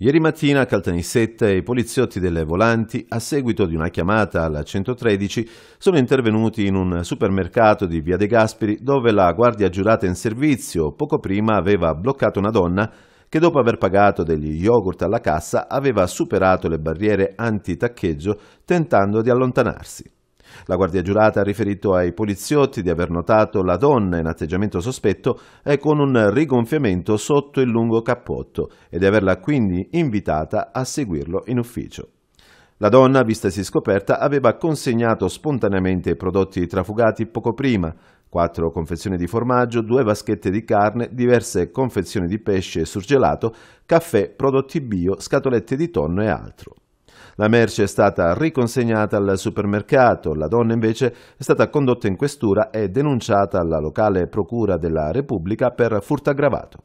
Ieri mattina a Caltanissetta i poliziotti delle volanti, a seguito di una chiamata alla 113, sono intervenuti in un supermercato di Via De Gasperi dove la guardia giurata in servizio poco prima aveva bloccato una donna che dopo aver pagato degli yogurt alla cassa aveva superato le barriere anti-taccheggio tentando di allontanarsi. La guardia giurata ha riferito ai poliziotti di aver notato la donna in atteggiamento sospetto e con un rigonfiamento sotto il lungo cappotto e di averla quindi invitata a seguirlo in ufficio. La donna, vistasi scoperta, aveva consegnato spontaneamente i prodotti trafugati poco prima, quattro confezioni di formaggio, due vaschette di carne, diverse confezioni di pesce surgelato, caffè, prodotti bio, scatolette di tonno e altro. La merce è stata riconsegnata al supermercato, la donna invece è stata condotta in questura e denunciata alla locale procura della Repubblica per furto aggravato.